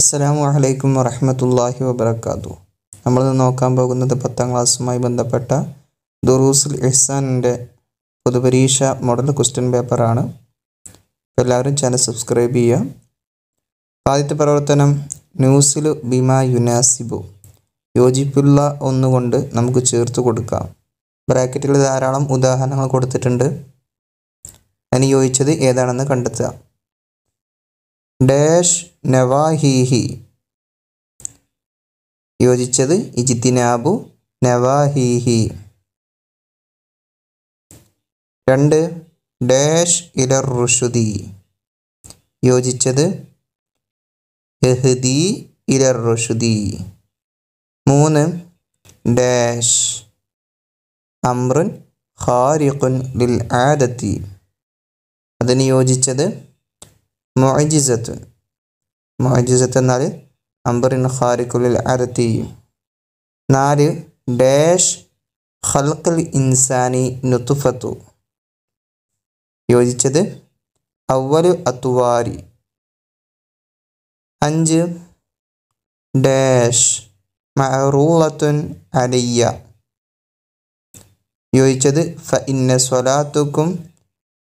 അസ്സലാമു അലൈക്കും വറഹമത്തല്ലാഹി വബർക്കാത്തു നമ്മൾ നോക്കാൻ പോകുന്നത് പത്താം ക്ലാസ്സുമായി ബന്ധപ്പെട്ട ദുറൂസുൽ ഇഹ്സാനിൻ്റെ പൊതുപരീക്ഷ മോഡൽ ക്വസ്റ്റ്യൻ പേപ്പറാണ് എല്ലാവരും ചാനൽ സബ്സ്ക്രൈബ് ചെയ്യുക ആദ്യത്തെ പ്രവർത്തനം ന്യൂസിൽ ബിമ യുനാസിബു യോജിപ്പുള്ള ഒന്നുകൊണ്ട് നമുക്ക് ചേർത്ത് കൊടുക്കാം ബ്രാക്കറ്റിൽ ധാരാളം ഉദാഹരണങ്ങൾ കൊടുത്തിട്ടുണ്ട് അനുയോജിച്ചത് ഏതാണെന്ന് കണ്ടെത്തുക ഡാഷ് നവാഹിഹി യോജിച്ചത് ഇജിത്തിനാബു നവാഹിഹി രണ്ട് ഡാഷ് ഇലർ റുഷുദി യോജിച്ചത് എഹ്ദി ഇലർ റുഷുദി മൂന്ന് ഡാഷ് അമ്രുൻ ഖാരിഖുൻ ലിൽ ആദത്തി അതിന് യോജിച്ചത് മൊജിസത്ത് മൊജിസത്ത് എന്നാൽ അംബറിൻ ഖാരിഖുലിൽ അരത്തിയും നാല് ഡാഷ് ഖൽഖൽ ഇൻസാനി നുത്തുഫത്തു യോജിച്ചത് അവലു അത്തുവാരി അഞ്ച് ഡാഷ് മഅറൂളത്തുൻ അലിയ യോജിച്ചത് ഫ ഇന്ന സ്വലാത്തുക്കും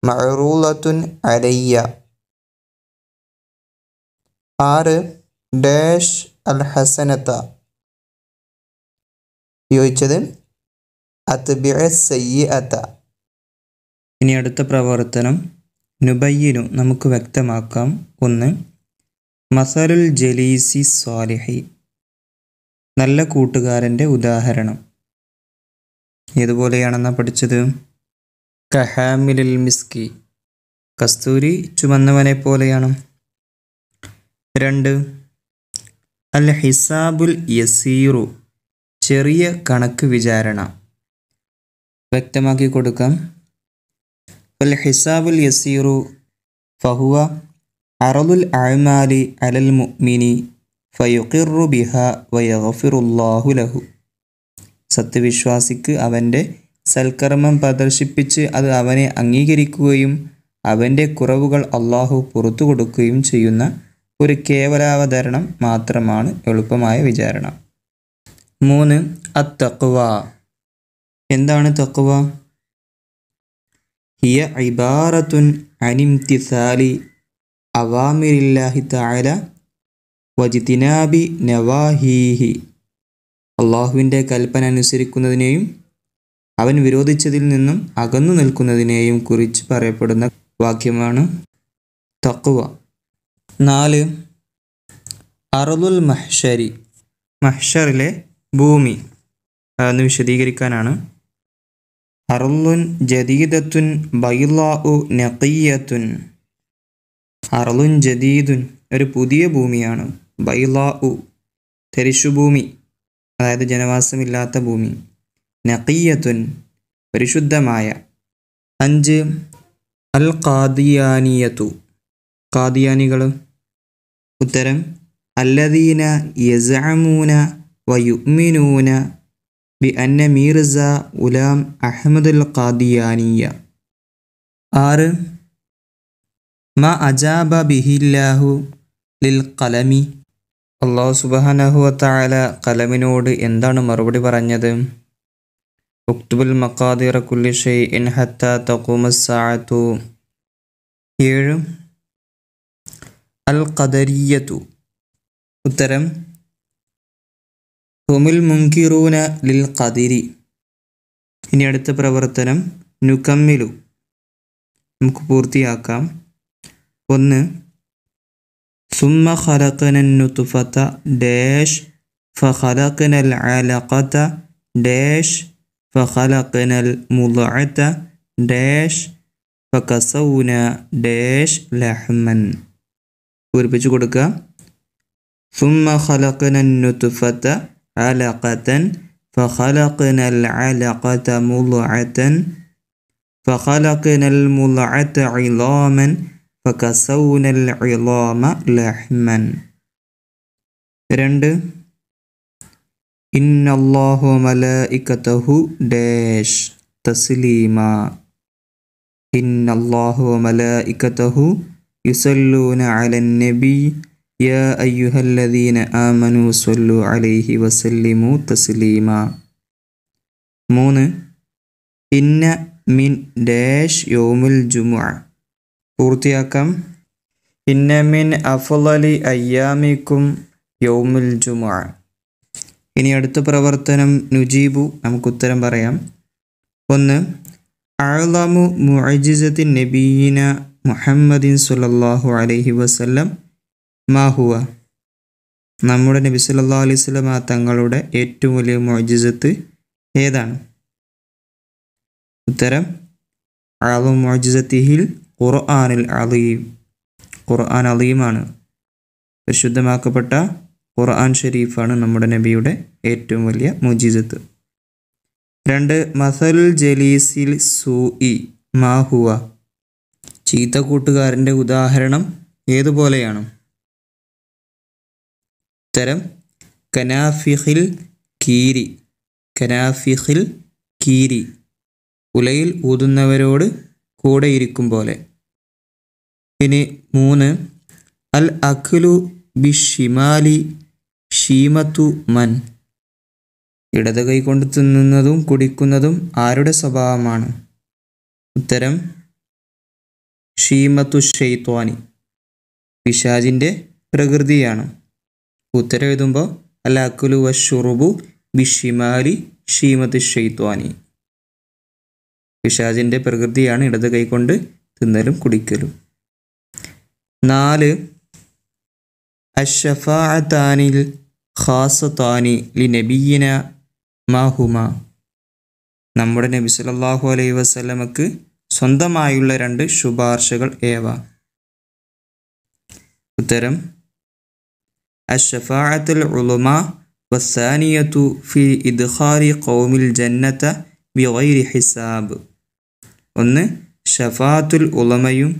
മഅറൂളത്തുൻ അലയ്യ ആറ് ഡാഷ് അൽ ഹസനത്ത ചോദിച്ചത് അത്ബിഅ സയ്യഅത്ത ഇനി അടുത്ത പ്രവർത്തനം നുബയ്യനു നമുക്ക് വ്യക്തമാക്കാം ഒന്ന് മസലുൽ ജലീസി സ്വാലിഹി നല്ല കൂട്ടുകാരൻ്റെ ഉദാഹരണം ഏതുപോലെയാണെന്നാ പഠിച്ചത് കഹാമിലിൽ മിസ്കി കസ്തൂരി ചുമന്നവനെ പോലെയാണ് രണ്ട് അൽ ഹിസാബുൽ യസീറു ചെറിയ കണക്ക് വിചാരണ വ്യക്തമാക്കി കൊടുക്കാം അൽ ഹിസാബുൽ യസീറു ഫഹുവ അറബുൽ അഴ്മാലി അലൽ മുഅ്മിനി ഫയുഖിറു ബിഹ വയഗഫിറുല്ലാഹു ലഹു സത്യവിശ്വാസിക്ക് അവൻ്റെ സൽക്കർമ്മം പ്രദർശിപ്പിച്ച് അത് അവനെ അംഗീകരിക്കുകയും അവൻ്റെ കുറവുകൾ അള്ളാഹു പുറത്തു കൊടുക്കുകയും ചെയ്യുന്ന ഒരു കേവലാവതരണം മാത്രമാണ് എളുപ്പമായ വിചാരണ മൂന്ന് അത്തക്വ എന്താണ് തക്വ ഹിയ ഇബാറത്തുൻ അനിംതിസാലി അവാമിരില്ലാഹി താല വജിതിനാബി നവാഹീഹി അള്ളാഹുവിൻ്റെ കൽപ്പന അനുസരിക്കുന്നതിനെയും അവൻ വിരോധിച്ചതിൽ നിന്നും അകന്നു നിൽക്കുന്നതിനെയും കുറിച്ച് പറയപ്പെടുന്ന വാക്യമാണ് തക്വ നാല് അറുതുൽ മഹ്ഷരി മഹ്ഷറിലെ ഭൂമി അതൊന്ന് വിശദീകരിക്കാനാണ് അറുലുൻ ജദീദത്തുൻ ബൈലാഉ നഖീയത്തുൻ അറുലുൻ ജദീദുൻ ഒരു പുതിയ ഭൂമിയാണ് ബൈലാഉ തെരിശുഭൂമി അതായത് ജനവാസമില്ലാത്ത ഭൂമി നഖീയത്തുൻ പരിശുദ്ധമായ അഞ്ച് അൽ ഖാദിയാനിയത്തു കാദിയാനികളും ഉത്തരം അല്ലദീന വ വയുമിനൂന ബി അന്ന മീർസ ഉലാം അഹമ്മദുൽ ഖാദിയാനിയ ആറ് മ അജാബ ബിഹില്ലാഹു ലിൽ കലമി അള്ളാഹു സുബാനഹുവത്തായ കലമിനോട് എന്താണ് മറുപടി പറഞ്ഞത് ഉക്തുബുൽ മക്കാദിറക്കുല്ലിഷെ ഇൻഹത്ത ഇൻ ഏഴ് القدرية اترم هم المنكرون للقدر إن أردت برورتنم نكمل مكبورتي آكام ون ثم خلقنا النطفة داش فخلقنا العلاقة داش فخلقنا المضعة داش فكسونا داش لحما പൂരിപ്പിച്ചു കൊടുക്കുക ثم خلقنا النطفة علقة فخلقنا العلقة مضعة فخلقنا المضعة عظاما فكسونا العظام لحما رند إن الله ملائكته داش تسليما إن الله ملائكته داش യുസല്ലൂന അലൻ നബി യാ അയ്യുഹല്ലദീന ആമനു സല്ലു അലൈഹി വസല്ലിമു തസ്ലീമ മൂന്ന് ഇന്ന മിൻ ഡാഷ് യോമുൽ ജുമുഅ പൂർത്തിയാക്കാം ഇന്ന മിൻ അഫ്ളലി അയ്യാമിക്കും യോമുൽ ജുമുഅ ഇനി അടുത്ത പ്രവർത്തനം നുജീബു നമുക്ക് ഉത്തരം പറയാം ഒന്ന് അഴലാമു മുഅജിസത്തിൻ നബീന മുഹമ്മദിൻ സുല്ലാഹു അലൈഹി വസല്ലം മാഹുവ നമ്മുടെ നബി സുല്ലാ അലൈഹി സ്വലമ തങ്ങളുടെ ഏറ്റവും വലിയ മോജിസത്ത് ഏതാണ് ഉത്തരം അളവ് മോജിസത്തിഹിൽ ഖുർആാനിൽ അലീം ഖുർആൻ അലീമാണ് പരിശുദ്ധമാക്കപ്പെട്ട ഖുർആൻ ഷെരീഫാണ് നമ്മുടെ നബിയുടെ ഏറ്റവും വലിയ മോജിസത്ത് രണ്ട് മസൽ ജലീസിൽ സൂഇ മാഹുവ ചീത്ത കൂട്ടുകാരൻ്റെ ഉദാഹരണം ഏതുപോലെയാണ് ഉത്തരം കനാഫിഹിൽ കീരി കനാഫിഹിൽ കീരി ഉലയിൽ ഊതുന്നവരോട് കൂടെയിരിക്കും പോലെ ഇനി മൂന്ന് അൽ അഖ്ലു ഷിമാലി ഷീമത്തു മൻ ഇടത് കൈ കൊണ്ട് തിന്നുന്നതും കുടിക്കുന്നതും ആരുടെ സ്വഭാവമാണ് ഉത്തരം ഷീമത്തു ഷെയ്ത്വാനി പിശാജിൻ്റെ പ്രകൃതിയാണ് ഉത്തരം എഴുതുമ്പോൾ അലാക്കുലു വഷുറുബു ബിഷിമാലി ഷീമത്തു ഷെയ്ത്വാനി പിശാജിൻ്റെ പ്രകൃതിയാണ് ഇടത് കൈകൊണ്ട് തിന്നലും കുടിക്കലും നാല് അഷഫാഅത്താനിൽ ഖാസത്താനി ലി നബീന മാഹുമ നമ്മുടെ നബി സല്ലല്ലാഹു അലൈഹി വസല്ലമക്ക് സ്വന്തമായുള്ള രണ്ട് ശുപാർശകൾ ഏവ ഉത്തരം അഷഫാഅത്തുൽ ഉലുമ വസാനിയത്തു ഫി ഇദ്ഖാരി ഖൗമിൽ ജന്നത്ത ബിഗൈരി ഹിസാബ് ഒന്ന് ഷഫാത്തുൽ ഉലമയും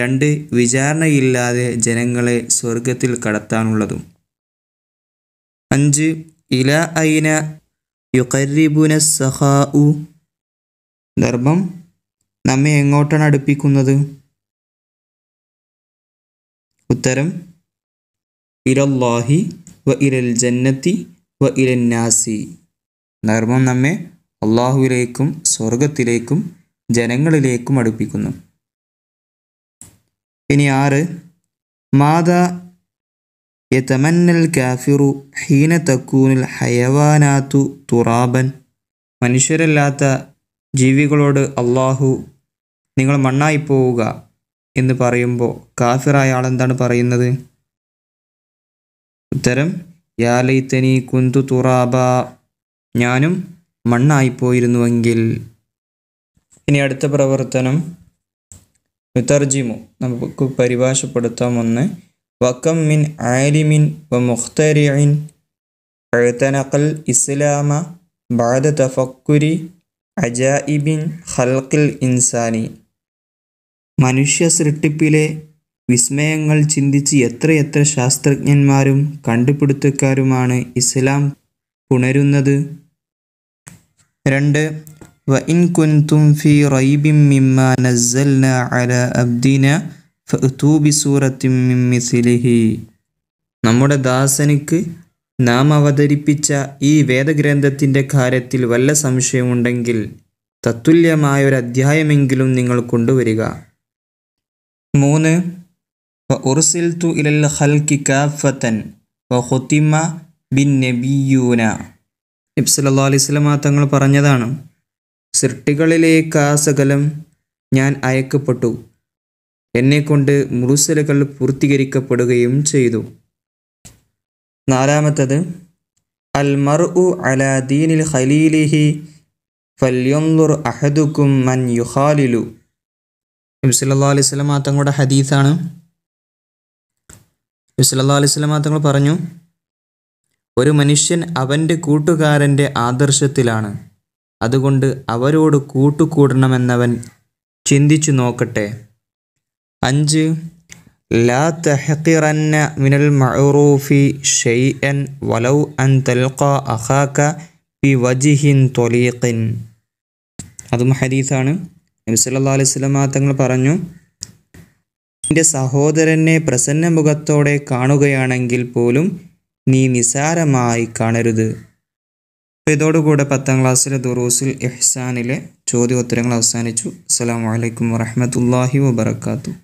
രണ്ട് വിചാരണയില്ലാതെ ജനങ്ങളെ സ്വർഗത്തിൽ കടത്താനുള്ളതും അഞ്ച് ഇല ഐന യുഖരിബുന സഹാഉ ധർമ്മം നമ്മെ എങ്ങോട്ടാണ് അടുപ്പിക്കുന്നത് ഉത്തരം ഇരല്ലാഹി വ ഇരൽ ജന്നത്തി വ നാസി ധർമ്മം നമ്മെ അള്ളാഹുവിലേക്കും സ്വർഗത്തിലേക്കും ജനങ്ങളിലേക്കും അടുപ്പിക്കുന്നു ഇനി ആറ് മാത യതമന്നൽ കാഫിറു ഹീന തക്കൂനിൽ ഹയവാനാത്തു തുറാബൻ മനുഷ്യരല്ലാത്ത ജീവികളോട് അള്ളാഹു നിങ്ങൾ മണ്ണായി പോവുക എന്ന് പറയുമ്പോൾ കാഫിറായ ആളെന്താണ് പറയുന്നത് ഉത്തരം യാലൈത്തനി കുന്തു തുറാബ ഞാനും മണ്ണായിപ്പോയിരുന്നുവെങ്കിൽ ഇനി അടുത്ത പ്രവർത്തനം നുതർജിമു നമുക്ക് പരിഭാഷപ്പെടുത്താം ഒന്ന് വക്കം മിൻ ആലിമിൻ വ മുഖ്തരിൻ എഴുത്തനക്കൽ ഇസ്ലാമ ബാദ തഫക്കുരി അജായിബിൻ ഖൽഖിൽ ഇൻസാനി മനുഷ്യ സൃഷ്ടിപ്പിലെ വിസ്മയങ്ങൾ ചിന്തിച്ച് എത്രയെത്ര ശാസ്ത്രജ്ഞന്മാരും കണ്ടുപിടുത്തക്കാരുമാണ് ഇസ്ലാം പുണരുന്നത് രണ്ട് വ ഇൻ കുൻതും സൂറത്തിൻ നമ്മുടെ ദാസനിക്ക് നാം അവതരിപ്പിച്ച ഈ വേദഗ്രന്ഥത്തിൻ്റെ കാര്യത്തിൽ വല്ല സംശയമുണ്ടെങ്കിൽ തത്തുല്യമായ ഒരു അധ്യായമെങ്കിലും നിങ്ങൾ കൊണ്ടുവരിക മൂന്ന് ഉർസിൽ തു ഇലൽ ഹൽക്കി കാഫത്തൻ വഹുത്തിമ ബിൻ നബിയൂന നബ്സല്ലാ അലൈസ്ലമ തങ്ങൾ പറഞ്ഞതാണ് സൃഷ്ടികളിലേക്ക് ആ സകലം ഞാൻ അയക്കപ്പെട്ടു എന്നെക്കൊണ്ട് മുറുസലുകൾ പൂർത്തീകരിക്കപ്പെടുകയും ചെയ്തു നാലാമത്തത് അൽ മർ ഉ അല ദീനിൽ ഖലീലിഹി ഫല്യൊന്നുർ അഹദുക്കും മൻ യുഹാലിലു നബിസല്ലാ അലൈഹി സ്വലമ തങ്ങളുടെ ഹദീസാണ് നബിസല്ലാ അലൈഹി സ്വലമ പറഞ്ഞു ഒരു മനുഷ്യൻ അവൻ്റെ കൂട്ടുകാരൻ്റെ ആദർശത്തിലാണ് അതുകൊണ്ട് അവരോട് കൂട്ടുകൂടണമെന്നവൻ ചിന്തിച്ചു നോക്കട്ടെ അഞ്ച് ലാ തഹക്കിറന്ന മിനൽ മഅറൂഫി ഷെയ്അൻ വലൗ അൻ തൽഖ അഹാക്ക ബി വജിഹിൻ തൊലീഖിൻ അതും ഹദീസാണ് നബിസല്ലാ അലൈഹി തങ്ങൾ പറഞ്ഞു എൻ്റെ സഹോദരനെ പ്രസന്ന മുഖത്തോടെ കാണുകയാണെങ്കിൽ പോലും നീ നിസാരമായി കാണരുത് അപ്പോൾ ഇതോടുകൂടെ പത്താം ക്ലാസ്സിലെ ദുറൂസിൽ ഇഹ്സാനിലെ ചോദ്യോത്തരങ്ങൾ അവസാനിച്ചു അസ്സാം വലൈക്കും വറഹമത്തല്ലാഹി വബർക്കാത്തു